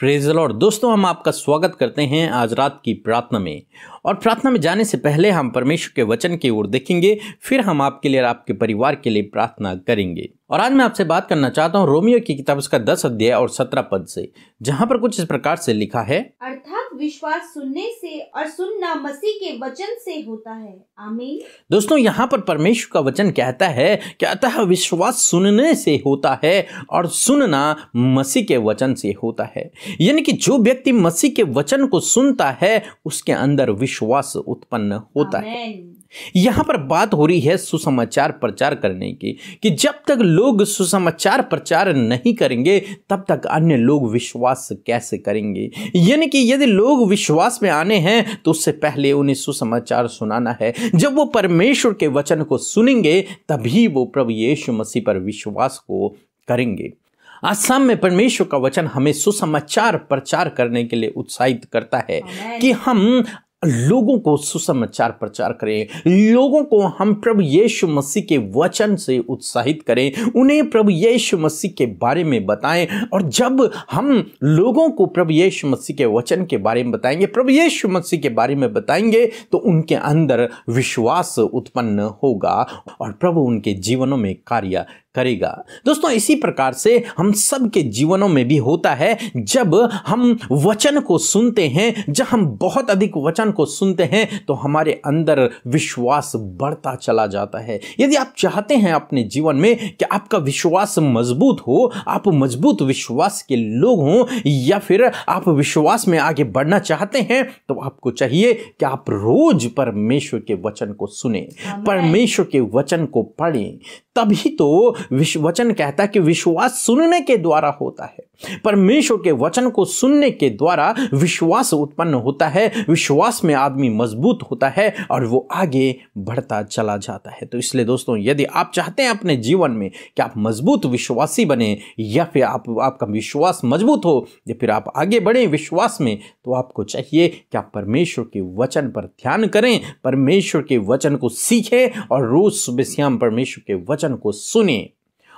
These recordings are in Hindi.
प्रेज लॉर्ड दोस्तों हम आपका स्वागत करते हैं आज रात की प्रार्थना में और प्रार्थना में जाने से पहले हम परमेश्वर के वचन की ओर देखेंगे फिर हम आपके लिए और आपके परिवार के लिए प्रार्थना करेंगे और आज मैं आपसे बात करना चाहता हूँ रोमियो की किताब उसका दस अध्याय और सत्रह पद से जहाँ पर कुछ इस प्रकार से लिखा है अर्थात विश्वास सुनने से और सुनना मसीह के वचन से होता है आमीन दोस्तों यहाँ पर परमेश्वर का वचन कहता है कि अतः विश्वास सुनने से होता है और सुनना मसीह के वचन से होता है यानी कि जो व्यक्ति मसीह के वचन को सुनता है उसके अंदर विश्वास उत्पन्न होता है यहां पर बात हो रही है सुसमाचार प्रचार करने की कि जब तक लोग सुसमाचार प्रचार नहीं करेंगे तब तक अन्य लोग विश्वास कैसे करेंगे यानी कि यदि लोग विश्वास में आने हैं तो उससे पहले उन्हें सुसमाचार सुनाना है जब वो परमेश्वर के वचन को सुनेंगे तभी वो प्रभु यीशु मसीह पर विश्वास को करेंगे आसाम में परमेश्वर का वचन हमें सुसमाचार प्रचार करने के लिए उत्साहित करता है कि हम लोगों को सुसमाचार प्रचार करें लोगों को हम प्रभु यीशु मसीह के वचन से उत्साहित करें उन्हें प्रभु यीशु मसीह के बारे में बताएं और जब हम लोगों को प्रभु यीशु मसीह के वचन के बारे में बताएंगे प्रभु यीशु मसीह के बारे में बताएंगे तो उनके अंदर विश्वास उत्पन्न होगा और प्रभु उनके जीवनों में कार्य करेगा दोस्तों इसी प्रकार से हम सबके जीवनों में भी होता है जब हम वचन को सुनते हैं जब हम बहुत अधिक वचन को सुनते हैं तो हमारे अंदर विश्वास बढ़ता चला जाता है यदि आप चाहते हैं अपने जीवन में कि आपका विश्वास मजबूत हो आप मजबूत विश्वास के लोग हों या फिर आप विश्वास में आगे बढ़ना चाहते हैं तो आपको चाहिए कि आप रोज परमेश्वर के वचन को सुने परमेश्वर के वचन को पढ़ें तभी तो वचन कहता है कि विश्वास सुनने के द्वारा होता है परमेश्वर के वचन को सुनने के द्वारा विश्वास उत्पन्न होता है विश्वास में आदमी मजबूत होता है और वो आगे बढ़ता चला जाता है तो इसलिए दोस्तों यदि आप चाहते हैं अपने जीवन में कि आप मजबूत विश्वासी बने या फिर आप आपका विश्वास मजबूत हो या फिर आप आगे बढ़ें विश्वास में तो आपको चाहिए कि आप परमेश्वर के वचन पर ध्यान करें परमेश्वर के वचन को सीखें और रोज सुबह श्याम परमेश्वर के वचन को सुने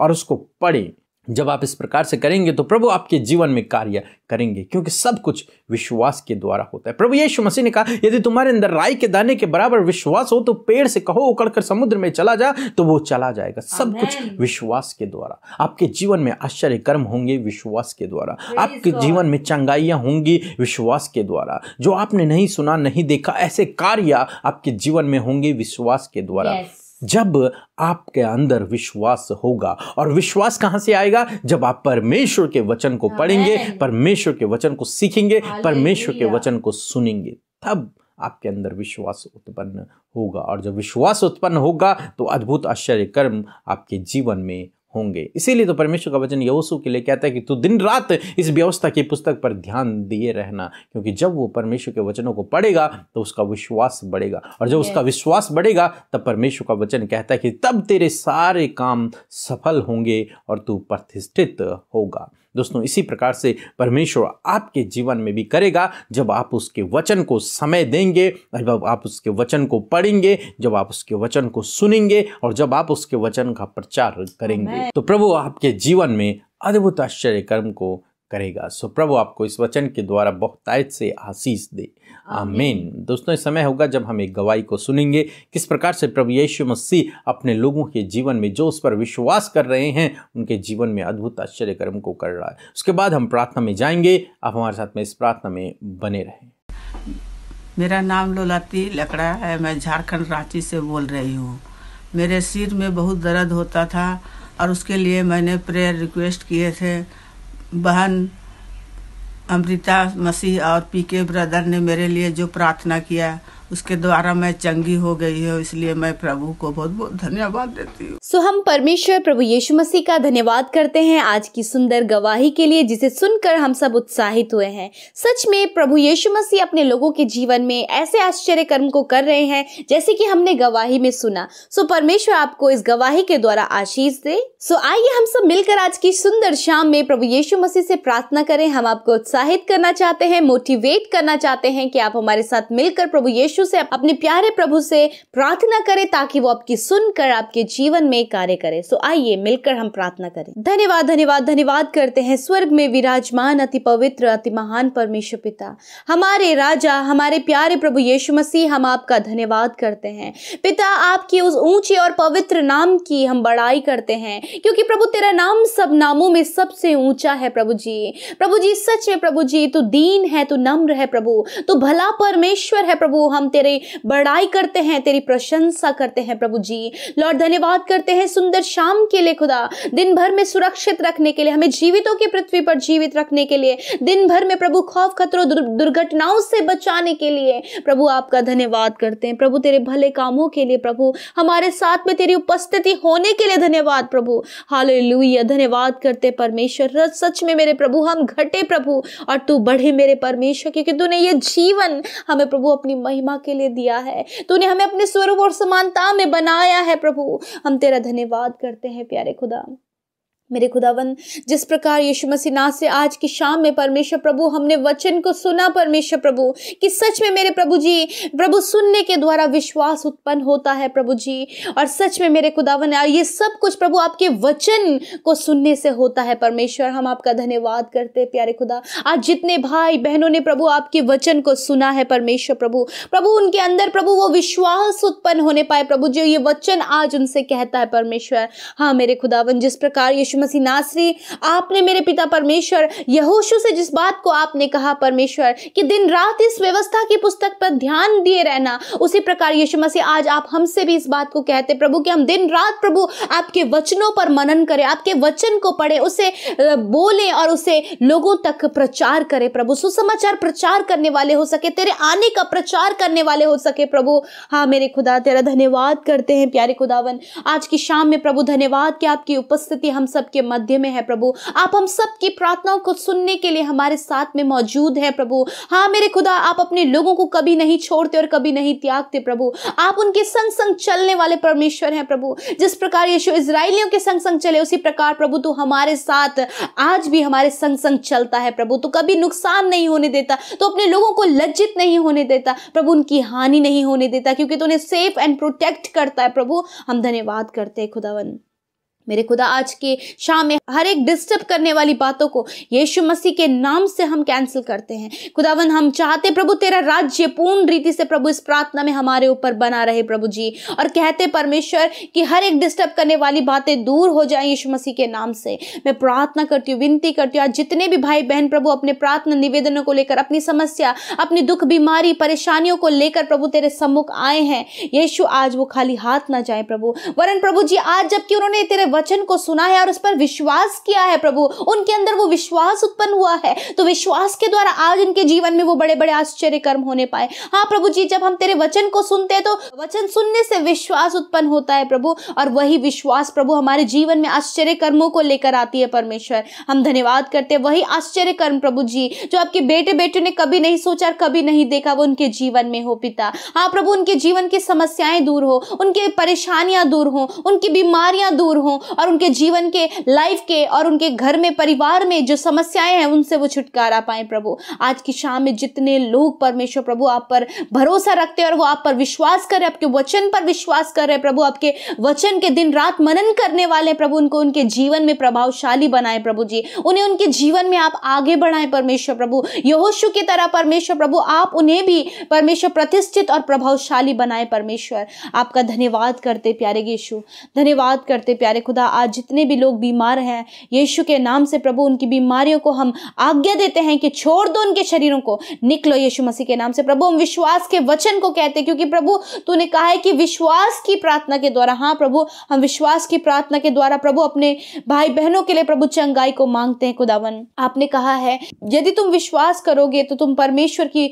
और उसको पढ़ें जब आप इस प्रकार से करेंगे तो प्रभु आपके जीवन में कार्य करेंगे क्योंकि सब कुछ विश्वास के द्वारा होता है प्रभु यीशु मसीह ने कहा यदि तुम्हारे अंदर राय के दाने के बराबर विश्वास हो तो पेड़ से कहो उकड़कर समुद्र में चला जा तो वो चला जाएगा सब कुछ विश्वास के द्वारा आपके जीवन में आश्चर्य कर्म होंगे विश्वास के द्वारा आपके जीवन में चंगाइयाँ होंगी विश्वास के द्वारा जो आपने नहीं सुना नहीं देखा ऐसे कार्य आपके जीवन में होंगे विश्वास के द्वारा जब आपके अंदर विश्वास होगा और विश्वास कहां से आएगा जब आप परमेश्वर के वचन को पढ़ेंगे परमेश्वर के वचन को सीखेंगे परमेश्वर के वचन को सुनेंगे तब आपके अंदर विश्वास उत्पन्न होगा और जब विश्वास उत्पन्न होगा तो अद्भुत आश्चर्य कर्म आपके जीवन में होंगे इसीलिए तो परमेश्वर का वचन यवसु के लिए कहता है कि तू दिन रात इस व्यवस्था की पुस्तक पर ध्यान दिए रहना क्योंकि जब वो परमेश्वर के वचनों को पढ़ेगा तो उसका विश्वास बढ़ेगा और जब उसका विश्वास बढ़ेगा तब परमेश्वर का वचन कहता है कि तब तेरे सारे काम सफल होंगे और तू प्रतिष्ठित होगा दोस्तों इसी प्रकार से परमेश्वर आपके जीवन में भी करेगा जब आप उसके वचन को समय देंगे जब आप उसके वचन को पढ़ेंगे जब आप उसके वचन को सुनेंगे और जब आप उसके वचन का प्रचार करेंगे तो प्रभु आपके जीवन में अद्भुत आश्चर्य कर्म को करेगा सो प्रभु आपको इस वचन के द्वारा बहुतायत से आशीष दे आमीन दोस्तों समय होगा जब हम एक गवाही को सुनेंगे किस प्रकार से प्रभु यीशु मसीह अपने लोगों के जीवन में जो उस पर विश्वास कर रहे हैं उनके जीवन में अद्भुत आश्चर्य कर्म को कर रहा है उसके बाद हम प्रार्थना में जाएंगे आप हमारे साथ में इस प्रार्थना में बने रहें मेरा नाम लोलाती लकड़ा है मैं झारखंड रांची से बोल रही हूँ मेरे सिर में बहुत दर्द होता था और उसके लिए मैंने प्रेयर रिक्वेस्ट किए थे बहन अमृता मसीह और पीके ब्रदर ने मेरे लिए जो प्रार्थना किया उसके द्वारा मैं चंगी हो गई है इसलिए मैं प्रभु को बहुत बहुत धन्यवाद देती हूँ सो हम परमेश्वर प्रभु यीशु मसीह का धन्यवाद करते हैं आज की सुंदर गवाही के लिए जिसे सुनकर हम सब उत्साहित हुए हैं सच में प्रभु यीशु मसीह अपने लोगों के जीवन में ऐसे आश्चर्य कर्म को कर रहे हैं जैसे कि हमने गवाही में सुना सो परमेश्वर आपको इस गवाही के द्वारा आशीष दे सो आइए हम सब मिलकर आज की सुंदर शाम में प्रभु यीशु मसीह से प्रार्थना करें हम आपको उत्साहित करना चाहते हैं मोटिवेट करना चाहते हैं कि आप हमारे साथ मिलकर प्रभु यीशु यीशु से अपने प्यारे प्रभु से प्रार्थना करें ताकि वो आपकी सुनकर आपके जीवन में कार्य करे सो आइए मिलकर हम प्रार्थना करें धन्यवाद धन्यवाद धन्यवाद करते हैं स्वर्ग में विराजमान अति पवित्र अति महान परमेश्वर पिता हमारे राजा हमारे प्यारे प्रभु यीशु मसीह हम आपका धन्यवाद करते हैं पिता आपकी उस ऊंचे और पवित्र नाम की हम बड़ाई करते हैं क्योंकि प्रभु तेरा नाम सब नामों में सबसे ऊंचा है प्रभु जी प्रभु जी सच है प्रभु जी तू दीन है तू नम्र है प्रभु तू भला परमेश्वर है प्रभु हम हम तेरे बड़ाई करते हैं तेरी प्रशंसा करते हैं प्रभु जी लॉर्ड धन्यवाद करते हैं सुंदर शाम के लिए खुदा दिन भर में सुरक्षित रखने के लिए हमें जीवितों की पृथ्वी पर जीवित रखने के लिए दिन भर में प्रभु खौफ खतरों दुर्घटनाओं से बचाने के लिए प्रभु आपका धन्यवाद करते हैं प्रभु तेरे भले कामों के लिए प्रभु हमारे साथ में तेरी उपस्थिति होने के लिए धन्यवाद प्रभु हाल धन्यवाद करते परमेश्वर सच में मेरे प्रभु हम घटे प्रभु और तू बढ़े मेरे परमेश्वर क्योंकि तूने ये जीवन हमें प्रभु अपनी महिमा महिमा के लिए दिया है तूने हमें अपने स्वरूप और समानता में बनाया है प्रभु हम तेरा धन्यवाद करते हैं प्यारे खुदा मेरे खुदावन जिस प्रकार यीशु मसीह ना से आज की शाम में परमेश्वर प्रभु हमने वचन को सुना परमेश्वर प्रभु कि सच में मेरे प्रभु जी प्रभु सुनने के द्वारा विश्वास उत्पन्न होता है प्रभु जी और सच में मेरे खुदावन ये सब कुछ प्रभु आपके वचन को सुनने से होता है परमेश्वर हम आपका धन्यवाद करते प्यारे खुदा आज जितने भाई बहनों ने प्रभु आपके वचन को सुना है परमेश्वर प्रभु प्रभु उनके अंदर प्रभु वो विश्वास उत्पन्न होने पाए प्रभु जी ये वचन आज उनसे कहता है परमेश्वर हाँ मेरे खुदावन जिस प्रकार यीशु यीशु मसीह नासरी आपने मेरे पिता परमेश्वर यहोशु से जिस बात को आपने कहा परमेश्वर कि दिन रात इस व्यवस्था की पुस्तक पर ध्यान दिए रहना उसी प्रकार यीशु मसीह आज आप हमसे भी इस बात को कहते प्रभु कि हम दिन रात प्रभु आपके वचनों पर मनन करें आपके वचन को पढ़े उसे बोलें और उसे लोगों तक प्रचार करें प्रभु सुसमाचार प्रचार करने वाले हो सके तेरे आने का प्रचार करने वाले हो सके प्रभु हाँ मेरे खुदा तेरा धन्यवाद करते हैं प्यारे खुदावन आज की शाम में प्रभु धन्यवाद कि आपकी उपस्थिति हम सब सबके मध्य में है प्रभु आप हम सबकी प्रार्थनाओं को सुनने के लिए हमारे साथ में मौजूद है प्रभु हाँ मेरे खुदा आप अपने लोगों को कभी नहीं छोड़ते और कभी नहीं त्यागते प्रभु आप उनके संग संग चलने वाले परमेश्वर हैं प्रभु जिस प्रकार यशु इसराइलियों के संग संग चले उसी प्रकार प्रभु तू हमारे साथ आज भी हमारे संग संग चलता है प्रभु तो कभी नुकसान नहीं होने देता तो अपने लोगों को लज्जित नहीं होने देता प्रभु उनकी हानि नहीं होने देता क्योंकि तो उन्हें सेफ एंड प्रोटेक्ट करता है प्रभु हम धन्यवाद करते हैं खुदावन मेरे खुदा आज के शाम में हर एक डिस्टर्ब करने वाली बातों को यीशु मसीह के नाम से हम कैंसिल करते हैं खुदावन हम चाहते प्रभु तेरा राज्य पूर्ण रीति से प्रभु इस प्रार्थना में हमारे ऊपर बना रहे प्रभु जी और कहते परमेश्वर कि हर एक डिस्टर्ब करने वाली बातें दूर हो जाए यीशु मसीह के नाम से मैं प्रार्थना करती हूँ विनती करती हूँ आज जितने भी भाई बहन प्रभु अपने प्रार्थना निवेदनों को लेकर अपनी समस्या अपनी दुख बीमारी परेशानियों को लेकर प्रभु तेरे सम्मुख आए हैं यीशु आज वो खाली हाथ ना जाए प्रभु वरन प्रभु जी आज जबकि उन्होंने तेरे वचन को सुना है और उस पर विश्वास किया है प्रभु उनके अंदर वो विश्वास उत्पन्न हुआ है तो विश्वास के द्वारा आज इनके जीवन में वो बड़े बड़े आश्चर्य कर्म होने पाए हाँ प्रभु जी जब हम तेरे वचन को सुनते हैं तो वचन सुनने से विश्वास उत्पन्न होता है प्रभु और वही विश्वास प्रभु हमारे जीवन में आश्चर्य कर्मों को लेकर आती है परमेश्वर हम धन्यवाद करते हैं वही आश्चर्य कर्म प्रभु जी जो आपके बेटे बेटे ने कभी नहीं सोचा और कभी नहीं देखा वो उनके जीवन में हो पिता हाँ प्रभु उनके जीवन की समस्याएं दूर हो उनकी परेशानियां दूर हो उनकी बीमारियां दूर हों और उनके जीवन के लाइफ के और उनके घर में परिवार में जो समस्याएं हैं उनसे वो छुटकारा पाए प्रभु आज की शाम में जितने लोग परमेश्वर प्रभु आप पर भरोसा रखते हैं और वो आप पर विश्वास कर रहे आपके वचन पर विश्वास कर रहे प्रभु आपके वचन के दिन रात मनन करने वाले प्रभु उनको उनके जीवन में प्रभावशाली बनाए प्रभु जी उन्हें उनके जीवन में आप आगे बढ़ाएं परमेश्वर प्रभु यहोशु की तरह परमेश्वर प्रभु आप उन्हें भी परमेश्वर प्रतिष्ठित और प्रभावशाली बनाए परमेश्वर आपका धन्यवाद करते प्यारे यीशु धन्यवाद करते प्यारे खुद खुदा आज जितने भी लोग बीमार हैं यीशु के नाम से प्रभु उनकी बीमारियों को हम आज्ञा देते हैं कि छोड़ दो उनके शरीरों को निकलो यीशु मसीह के नाम से प्रभु हम विश्वास के वचन को कहते हैं क्योंकि प्रभु तूने कहा है कि विश्वास की प्रार्थना के द्वारा हाँ प्रभु हम विश्वास की प्रार्थना के द्वारा प्रभु अपने भाई बहनों के लिए प्रभु चंगाई को मांगते हैं खुदावन आपने कहा है यदि तुम विश्वास करोगे तो तुम परमेश्वर की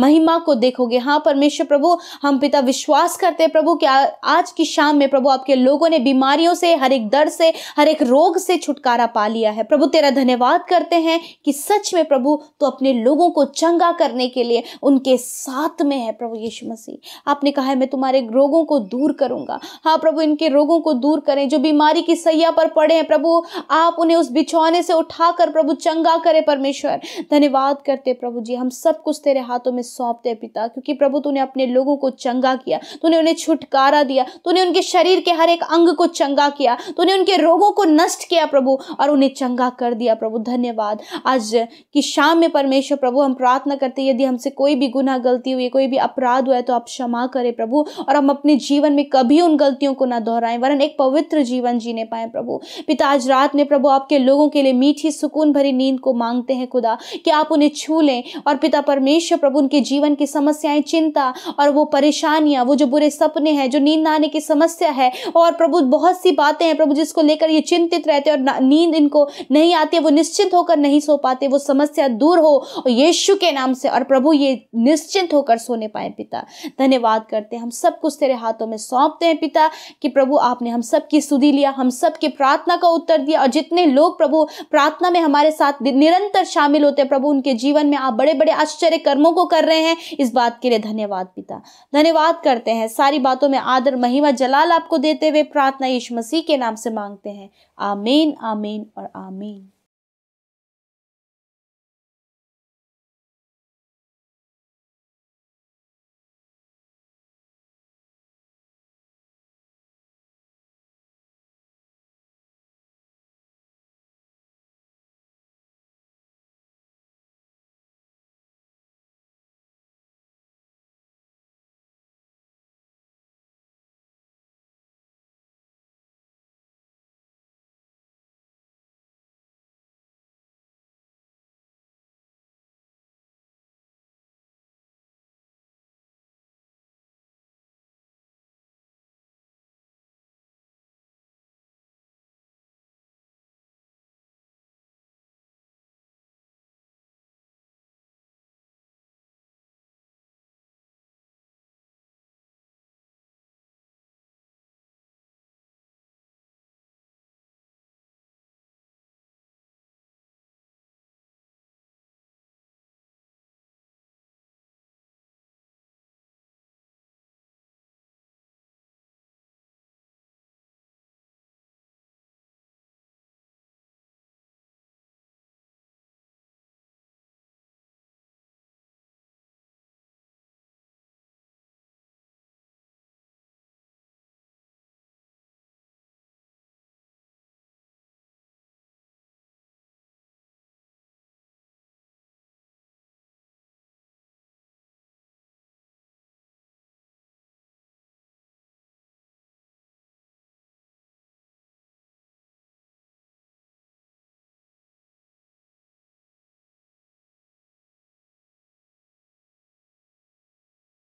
महिमा को देखोगे हाँ परमेश्वर प्रभु हम पिता विश्वास करते हैं प्रभु कि आज की शाम में प्रभु आपके लोगों ने बीमारियों से हरे एक दर्द से हर एक रोग से छुटकारा पा लिया है प्रभु तेरा धन्यवाद करते हैं कि सच में प्रभु तो अपने लोगों को चंगा करने के लिए उनके साथ में है प्रभु यीशु मसीह आपने कहा है मैं तुम्हारे रोगों को दूर करूंगा हाँ प्रभु इनके रोगों को दूर करें जो बीमारी की सैया पर पड़े हैं प्रभु आप उन्हें उस बिछौने से उठाकर प्रभु चंगा करें परमेश्वर धन्यवाद करते प्रभु जी हम सब कुछ तेरे हाथों में सौंपते हैं पिता क्योंकि प्रभु तूने अपने लोगों को चंगा किया तूने उन्हें छुटकारा दिया तूने उनके शरीर के हर एक अंग को चंगा किया तूने उनके रोगों को नष्ट किया प्रभु और उन्हें चंगा कर दिया प्रभु धन्यवाद आज की शाम में परमेश्वर प्रभु हम प्रार्थना करते यदि हमसे कोई भी गुना गलती हुई कोई भी अपराध हुआ है तो आप क्षमा करें प्रभु और हम अपने जीवन में कभी उन गलतियों को ना दोहराएं वरन एक पवित्र जीवन जीने पाए प्रभु पिता आज रात में प्रभु आपके लोगों के लिए मीठी सुकून भरी नींद को मांगते हैं खुदा कि आप उन्हें छू लें और पिता परमेश्वर प्रभु उनके जीवन की समस्याएं चिंता और वो परेशानियां वो जो बुरे सपने हैं जो नींद आने की समस्या है और प्रभु बहुत सी बातें प्रभु जिसको लेकर ये चिंतित रहते और नींद इनको नहीं आती है वो निश्चिंत होकर नहीं सो पाते वो समस्या दूर हो और यीशु के नाम से और प्रभु ये निश्चिंत होकर सोने पाए पिता धन्यवाद करते हैं हम सब कुछ तेरे हाथों में सौंपते हैं पिता कि प्रभु आपने हम सब की सुधी लिया हम सब की प्रार्थना का उत्तर दिया और जितने लोग प्रभु प्रार्थना में हमारे साथ निरंतर शामिल होते हैं प्रभु उनके जीवन में आप बड़े बड़े आश्चर्य कर्मों को कर रहे हैं इस बात के लिए धन्यवाद पिता धन्यवाद करते हैं सारी बातों में आदर महिमा जलाल आपको देते हुए प्रार्थना यीशु मसीह के के नाम से मांगते हैं आमीन आमीन और आमीन